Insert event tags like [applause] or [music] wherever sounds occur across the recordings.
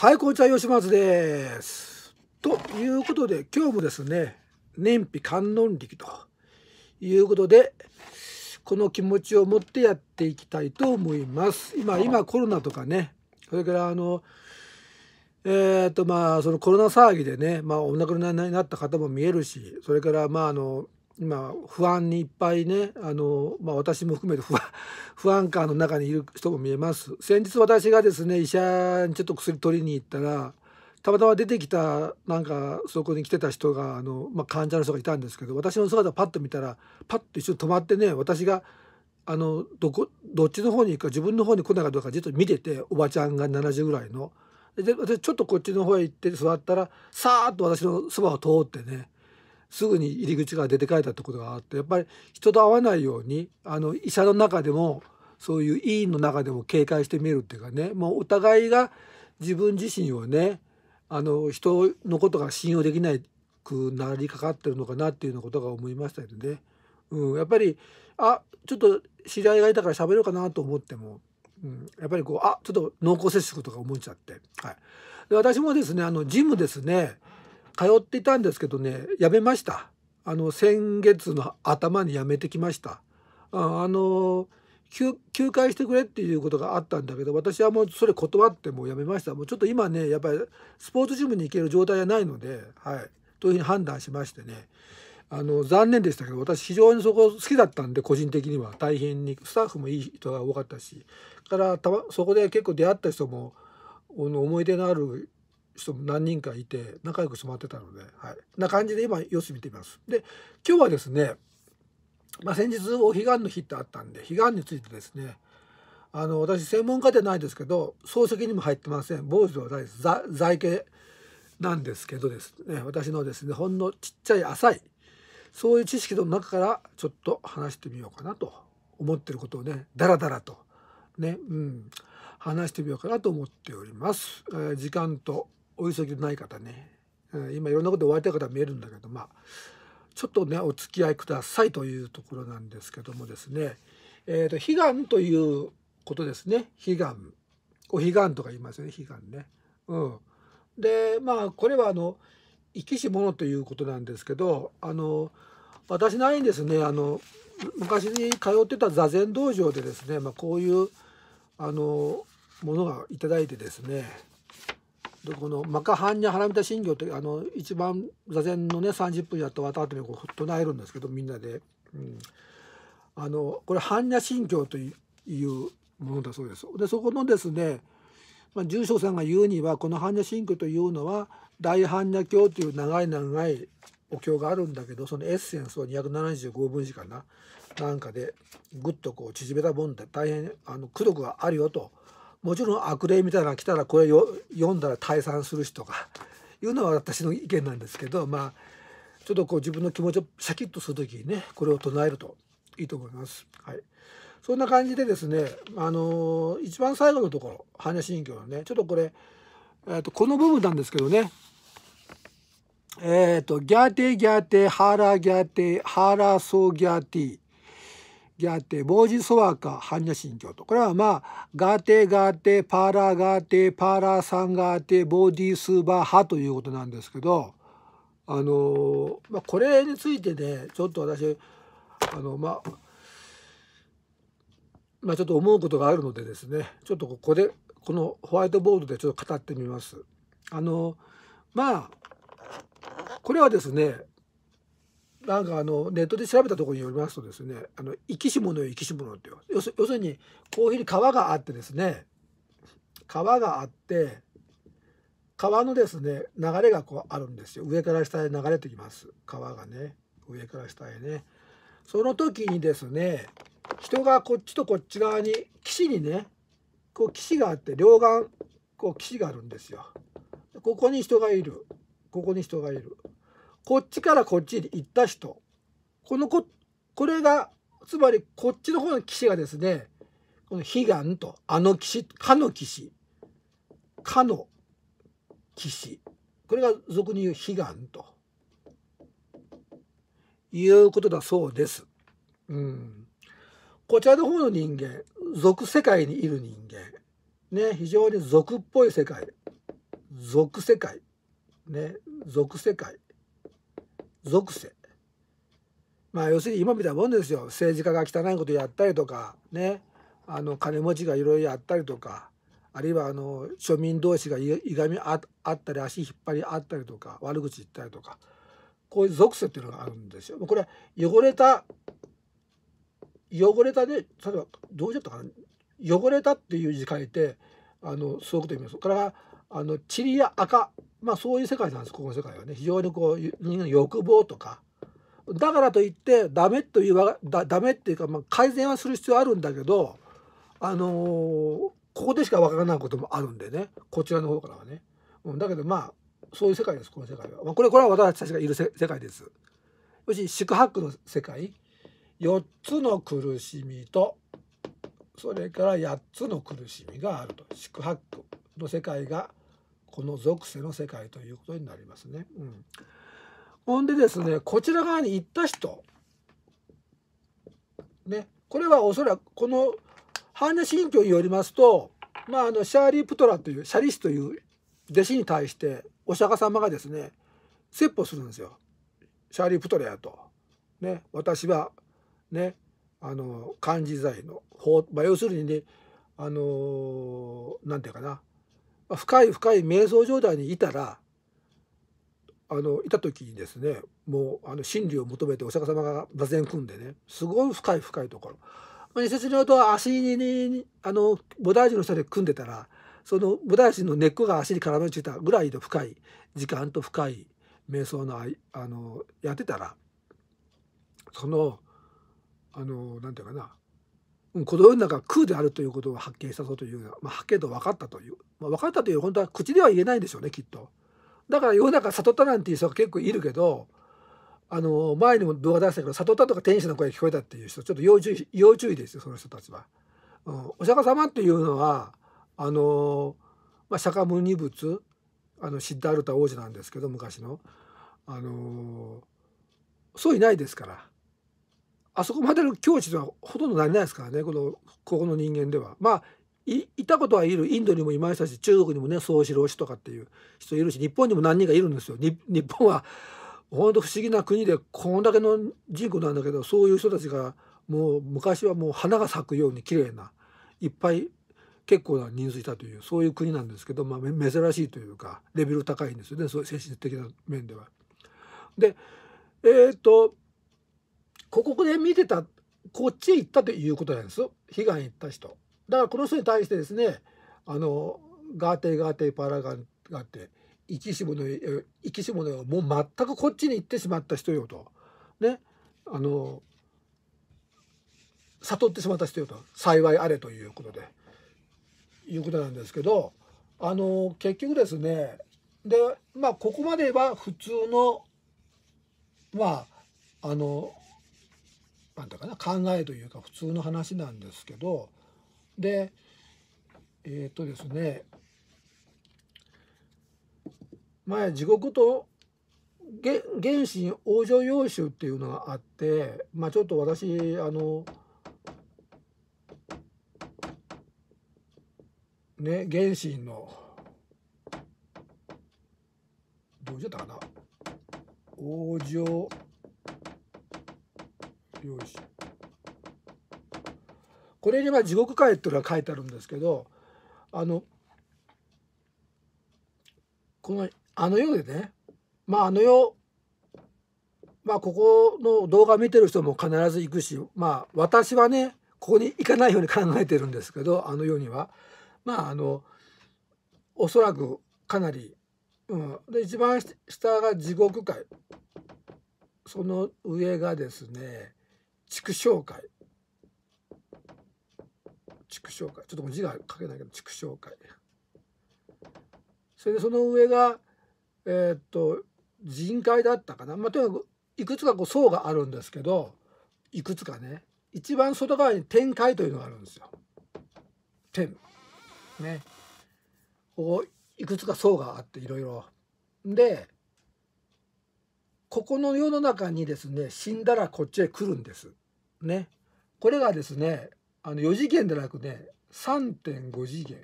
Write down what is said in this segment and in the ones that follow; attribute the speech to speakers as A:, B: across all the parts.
A: はい、こんにちは、吉松です。ということで、今日もですね、燃費観音力ということで、この気持ちを持ってやっていきたいと思います。今、今コロナとかね、それからあの、えっ、ー、とまあ、そのコロナ騒ぎでね、まあ、お亡くなりになった方も見えるし、それからまあ、あの、今不安にいっぱいねあの、まあ、私も含めて [laughs] 不安感の中にいる人も見えます先日私がですね医者にちょっと薬取りに行ったらたまたま出てきたなんかそこに来てた人があの、まあ、患者の人がいたんですけど私の姿をパッと見たらパッと一緒に止まってね私があのどこどっちの方に行くか自分の方に来ないかどうかじっと見てておばちゃんが70ぐらいの。で私ちょっとこっちの方へ行って座ったらさーっと私のそばを通ってねすぐに入り口が出て帰ったってことがあってやっぱり人と会わないようにあの医者の中でもそういう委員の中でも警戒してみるっていうかねもうお互いが自分自身をねあの人のことが信用できなくなりかかってるのかなっていうようなことが思いましたけどね、うん、やっぱりあちょっと知り合いがいたから喋ろうかなと思っても、うん、やっぱりこうあちょっと濃厚接触とか思っちゃって、はい、で私もですねあのジムですね通っていたんですけどねやめましたあの先月の頭にやめてきましたああの休休会してくれっていうことがあったんだけど私はもうそれ断ってもうやめましたもうちょっと今ねやっぱりスポーツジムに行ける状態じゃないので、はい、というふうに判断しましてねあの残念でしたけど私非常にそこ好きだったんで個人的には大変にスタッフもいい人が多かったしからたそこで結構出会った人もの思い出のある人も何人かいて仲良く染まってたので、はい、な感じで今様子見てみます。で今日はですね、まあ、先日お彼岸の日ってあったんで彼岸についてですねあの私専門家ではないですけど漱石にも入ってません坊主ではないです在家なんですけどですね私のですねほんのちっちゃい浅いそういう知識の中からちょっと話してみようかなと思ってることをねダラダラとねうん話してみようかなと思っております。えー、時間とお急ぎのない方ねうん、今いろんなこと終わりたい方見えるんだけどまあちょっとねお付き合いくださいというところなんですけどもですね、えーと、悲願ということですね悲願お彼岸とか言いますよね悲願ね。うん、でまあこれはあの生きし者ということなんですけどあの私ないんですねあの昔に通ってた座禅道場でですね、まあ、こういうあのものが頂いてですねでこの「マカハンニャハラミタ信行」ってあの一番座禅のね30分やった終わった後こう唱えるんですけどみんなで、うん、あのこれ「般若心経」というものだそうです。でそこのですね、まあ、住所さんが言うにはこの般若心経というのは大般若経という長い長いお経があるんだけどそのエッセンスを275分字かななんかでぐっとこう縮めたもんで大変あの苦毒があるよと。もちろん悪霊みたいなのが来たらこれ読んだら退散するしとかいうのは私の意見なんですけどまあちょっとこう自分の気持ちをシャキッとする時にねこれを唱えるといいと思います。はい、そんな感じでですね、あのー、一番最後のところ般若心経のねちょっとこれ、えー、とこの部分なんですけどねえっ、ー、とギャーテーギャーテーハーラーギャーテーハーラーソーギャーティーガーテボージソワーカ般若心経とこれはまあガーテガーテパーラーガーテパーラーサンガーテボーディースーバーハということなんですけどあのー、まあ、これについてねちょっと私あのまあまあ、ちょっと思うことがあるのでですねちょっとここでこのホワイトボードでちょっと語ってみます。あのまあこれはですねなんかあのネットで調べたところによりますとですねあの生きし物よ生きし物って要するにこういうふうに川があってですね川があって川のですね流れがこうあるんですよ上から下へ流れてきます川がね上から下へねその時にですね人がこっちとこっち側に岸にねこう岸があって両岸こう岸があるんですよここに人がいるここに人がいるこっちからこっちに行った人このここれがつまりこっちの方の騎士がですねこの悲願とあの騎士かの騎士かの騎士これが俗に言う悲願ということだそうです。うん、こちらの方の人間俗世界にいる人間ね非常に俗っぽい世界俗世界ね俗世界属性まあ要するに今みたいなもんですよ政治家が汚いことやったりとかねあの金持ちがいろいろやったりとかあるいはあの庶民同士がいがみあったり足引っ張りあったりとか悪口言ったりとかこういう属性っていうのがあるんですよ。これは汚れた汚れたで例えばどうしちゃったかな汚れたっていう字書いてあのそういうこと言います。からあのチリや赤、まあ、そういう世界なんですここの世界はね非常にこう人間の欲望とかだからといってダメというだダメっていうか、まあ、改善はする必要あるんだけどあのー、ここでしかわからないこともあるんでねこちらの方からはね、うん、だけどまあそういう世界ですこの世界は、まあ、これこれは私たちがいる世界ですもし宿泊の世界4つの苦しみとそれから8つの苦しみがあると宿泊の世界がこの属性の世界ということになりますね。うん、ほんでですねこちら側に行った人ねこれはおそらくこの般若心経によりますと、まあ、あのシャーリー・プトラというシャリスという弟子に対してお釈迦様がですね説法するんですよ。シャーリー・プトラやと。ね、私はねあの漢字財の法、まあ、要するにねあのー、て言うかな深い深い瞑想状態にいたらあのいた時にですねもうあの真理を求めてお釈迦様が座禅組んでねすごい深い深いところ。まあ、説によると足にあの菩提寺の下で組んでたらその菩提寺の根っこが足に絡めついたぐらいの深い時間と深い瞑想のあのやってたらそのあのなんていうかなこの世の中空であるということを発見したぞというまあ、はっきりと分かったという、まあ、分かったという本当は口では言えないんでしょうねきっと。だから世の中悟ったなんていう人が結構いるけどあの前にも動画出したけど悟ったとか天使の声聞こえたっていう人ちょっと要注意要注意ですよその人たちは。うん、お釈迦様というのはあの、まあ、釈迦牟尼仏あのシッダールタ王子なんですけど昔の。あのそういないですから。あそこまでの境地とはほとんどなりないですからねこのここの人間では。まあいたことはいるインドにもいましたし中国にもね宗四郎氏とかっていう人いるし日本にも何人かいるんですよ。日本はほんと不思議な国でこんだけの人口なんだけどそういう人たちがもう昔はもう花が咲くように綺麗ないっぱい結構な人数いたというそういう国なんですけど、まあ、珍しいというかレベル高いんですよねそういう精神的な面では。でえっ、とここで見てたこっちへ行ったということなんです被害に行った人だからこの人に対してですねあのガーテガーテパラガンガーテ生きし者よ生きし者よもう全くこっちに行ってしまった人よとねあの悟ってしまった人よと幸いあれということでいうことなんですけどあの結局ですねでまあここまでは普通のまああのなんだかな考えというか普通の話なんですけどでえー、っとですね前地獄と原神往生要集っていうのがあってまあちょっと私あのね原神のどうじゃったかな往生よいしょこれには「地獄界」っていうのが書いてあるんですけどあのこのあの世でねまああの世まあここの動画見てる人も必ず行くしまあ私はねここに行かないように考えてるんですけどあの世にはまああのおそらくかなり、うん、で一番下が地獄界その上がですね畜生会畜生区ちょっと字が書けないけど畜生会それでその上がえー、っと人会だったかな、まあ、とにかくいくつかこう層があるんですけどいくつかね一番外側に天界というのがあるんですよ。天ねここいくつか層があっていろいろ。でここの世の中にですね死んだらこっちへ来るんです。ね、これがですねあの4次元でなくね3.5次元。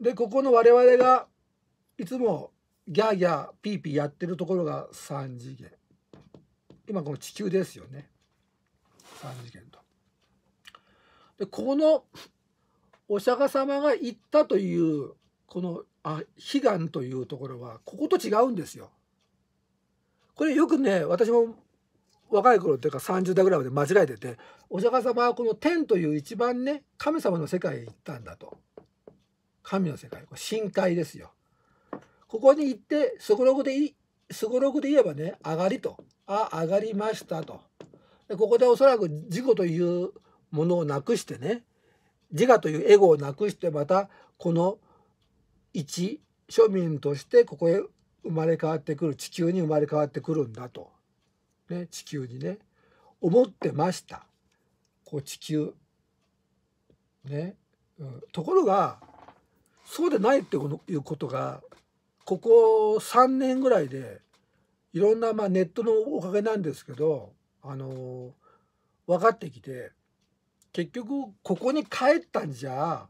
A: でここの我々がいつもギャーギャーピーピーやってるところが3次元。今この地球ですよね。3次元と。でこのお釈迦様が言ったというこのあ悲願というところはここと違うんですよ。これよくね私も若い頃っていうか30代ぐらいまで間違えててお釈迦様はこの天という一番ね神様の世界へ行ったんだと神の世界これ深海ですよ。ここに行ってすごろくでいいすごろくで言えばね上がりとあ上がりましたとでここでおそらく自己というものをなくしてね自我というエゴをなくしてまたこの一庶民としてここへ生まれ変わってくる地球に生まれ変わってくるんだと、ね、地球にね思ってましたこう地球ね、うん、ところがそうでないっていうことがここ3年ぐらいでいろんな、まあ、ネットのおかげなんですけど、あのー、分かってきて結局ここに帰ったんじゃ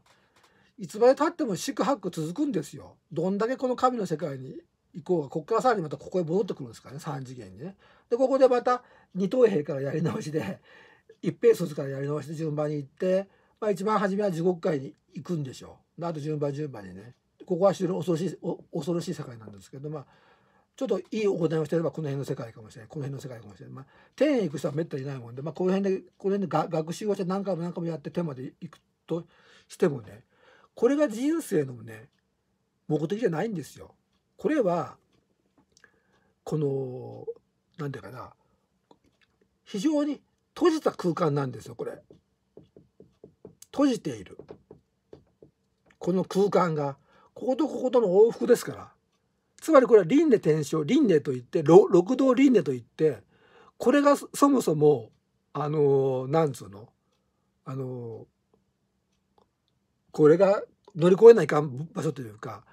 A: いつまでたっても四苦八苦続くんですよ。どんだけこの神の世界に行こうがここからさらにまたここへ戻ってくるんですからね三次元にね。でここでまた二等兵からやり直しで一平卒からやり直しで順番に行って、まあ、一番初めは地獄界に行くんでしょう。あと順番順番にね。ここは非常に恐ろしい恐ろしい世界なんですけどまあちょっといい行いをしてればこの辺の世界かもしれないこの辺の世界かもしれない、まあ、天へ行く人はめったにいないもんで、まあ、この辺でこの辺でが学習をして何回も何回もやって天まで行くとしてもねこれが人生のね目的じゃないんですよ。これはこの何て言うかな非常に閉じた空間なんですよこれ。閉じているこの空間がこことこことの往復ですからつまりこれは輪廻転生輪廻といって六道輪廻といってこれがそもそもあのなんつうのあのこれが乗り越えないかん場所というか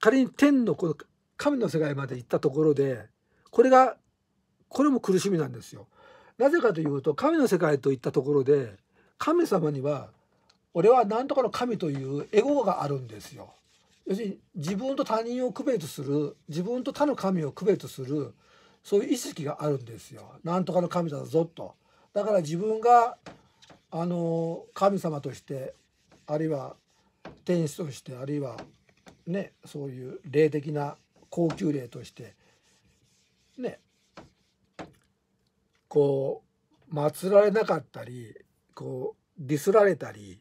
A: 仮に天のこの神の世界まで行ったところでこれがこれも苦しみなんですよ。なぜかというと神の世界といったところで神様には俺は何とかの神というエゴがあるんですよ。要するに自分と他人を区別する自分と他の神を区別するそういう意識があるんですよ。なんとかの神だぞと。だから自分があの神様としてあるいは天使としてあるいはねそういう霊的な高級霊としてねこう祀られなかったりこうディスられたり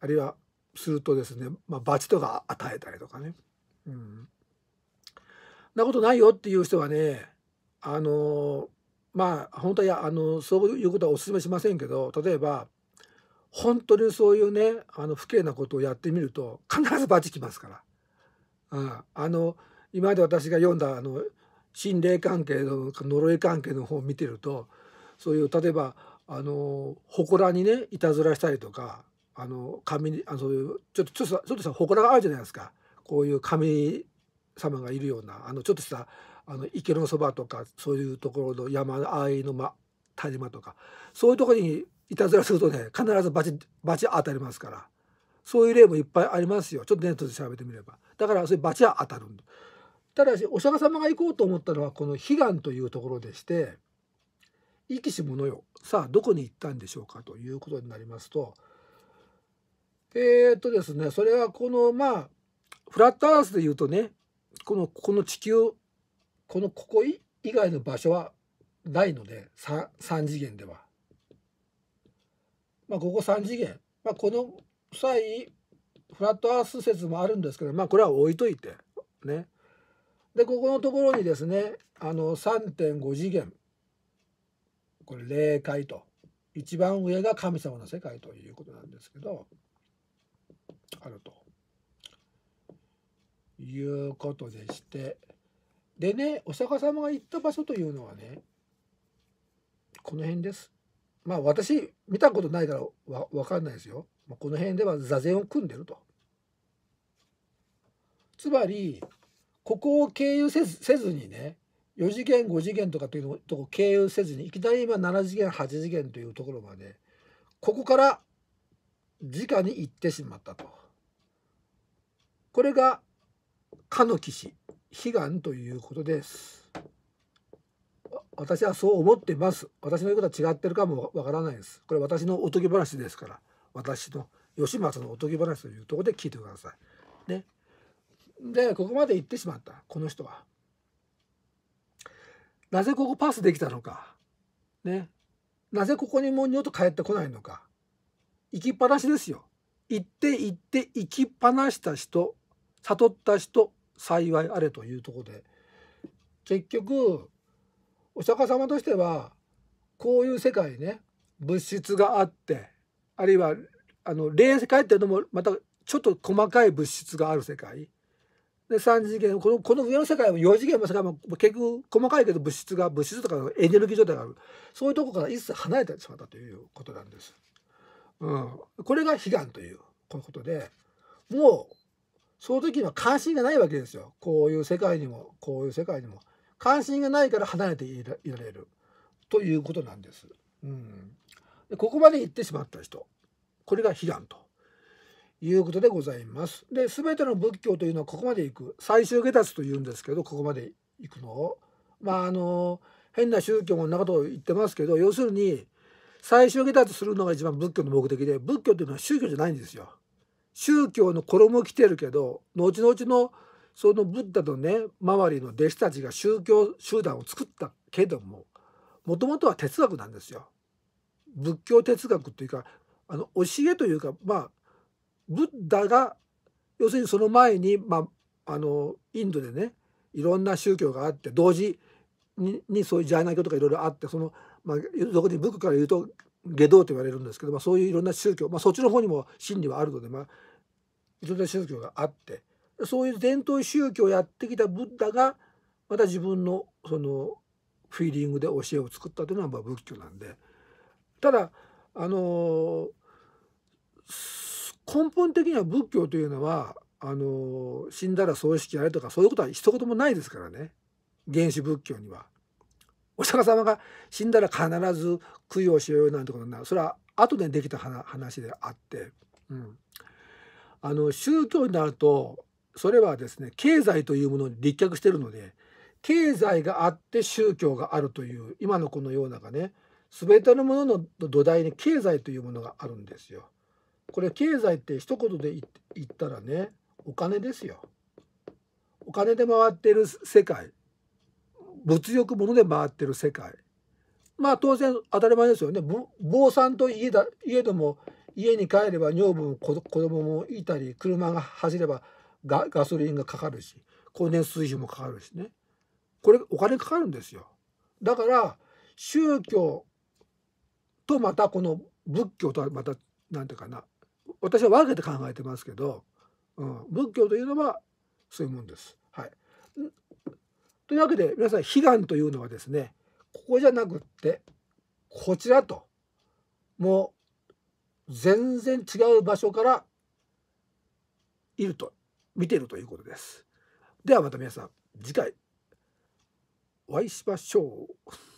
A: あるいはするとですね、まあ、罰とか与えたりとかね。うん、なことないよっていう人はねあのまあ本当はやあのそういうことはお勧めしませんけど例えば本当にそういうねあの不敬なことをやってみると必ずバチきますから、うん、あの今まで私が読んだあの心霊関係の呪い関係の本を見てるとそういう例えばあの祠にねいたずらしたりとかあの神にあそういうちょっとちょっとちょっとした祠があるじゃないですかこういう神様がいるようなあのちょっとしたあの池のそばとかそういうところの山あいの、ま、谷間とかそういうところにいたずらするとね必ずバチバチ当たりますからそういう例もいっぱいありますよちょっとネットで調べてみればだからそれバチは当たるただしお釈迦様が行こうと思ったのはこの悲願というところでして生きし者よさあどこに行ったんでしょうかということになりますとえー、っとですねそれはこのまあフラットアースで言うとねこのこの地球このここ以外の場所はないので3次元では。まあ、ここ3次元、まあ、この際フラットアース説もあるんですけど、まあ、これは置いといてねでここのところにですねあの3.5次元これ霊界と一番上が神様の世界ということなんですけどあるということでしてでねお釈迦様が行った場所というのはねこの辺です。まあ私見たことないからわ分かんないですよ、まあ、この辺では座禅を組んでるとつまりここを経由せずせずにね4次元5次元とかというとこ経由せずにいきなり今7次元8次元というところまでここから直に行ってしまったと。これが「かの騎士悲願」ということです。私はそう思ってます私の言うことは違ってるかもわからないですこれ私のおとぎ話ですから私の吉松のおとぎ話というとこで聞いてくださいねでここまで行ってしまったこの人はなぜここパスできたのかねなぜここにもう二度と帰ってこないのか行きっぱなしですよ行って行って行きっぱなした人悟った人幸いあれというとこで結局お釈迦様としてはこういう世界ね物質があってあるいはあの霊世界っていうのもまたちょっと細かい物質がある世界で3次元このこの上の世界も4次元の世界も結局細かいけど物質が物質とかエネルギー状態があるそういうとこから一切離れてしまったということなんです。うん、これが悲願ということでもうその時には関心がないわけですよこういう世界にもこういう世界にも。関心がないから離れていられるということなんです。うん、でここまで行ってしまった人これが悲願ということでございます。で全ての仏教というのはここまで行く最終下脱というんですけどここまで行くのをまああの変な宗教もんなことを言ってますけど要するに最終下脱するのが一番仏教の目的で仏教というのは宗教じゃないんですよ。宗教の衣着てるけど後々のそのブッダのね周りの弟子たちが宗教集団を作ったけどももともとは哲学なんですよ。仏教哲学というかあの教えというかまあブッダが要するにその前に、まあ、あのインドでねいろんな宗教があって同時にそういうジャーナ教とかいろいろあってその、まあ、俗に仏から言うと下道と言われるんですけど、まあ、そういういろんな宗教、まあ、そっちの方にも真理はあるので、まあ、いろんな宗教があってそういう伝統宗教をやってきたブッダがまた自分のそのフィーリングで教えを作ったというのは仏教なんでただあの根本的には仏教というのはあの死んだら葬式やれとかそういうことは一言もないですからね原始仏教には。お釈迦様が死んだら必ず供養しようなんてことになるそれは後でできた話であって、うん、あの宗教になるとそれはですね経済というものに立脚してるので経済があって宗教があるという今のこのようながね全てのものの土台に経済というものがあるんですよ。これ経済って一言で言ったらねお金ですよ。お金で回ってる世界物欲物で回ってる世界まあ当然当たり前ですよね坊さんと家だ家ども家に帰れば女房も子供もいたり車が走ればガガソリンがかかるし光熱水費もかかるしねこれお金かかるんですよ。だから宗教とまたこの仏教とはまた何て言うかな私は分けて考えてますけど、うん、仏教というのはそういうもんです。はい、というわけで皆さん悲願というのはですねここじゃなくってこちらともう全然違う場所からいると見てるということです。ではまた皆さん次回お会いしましょう。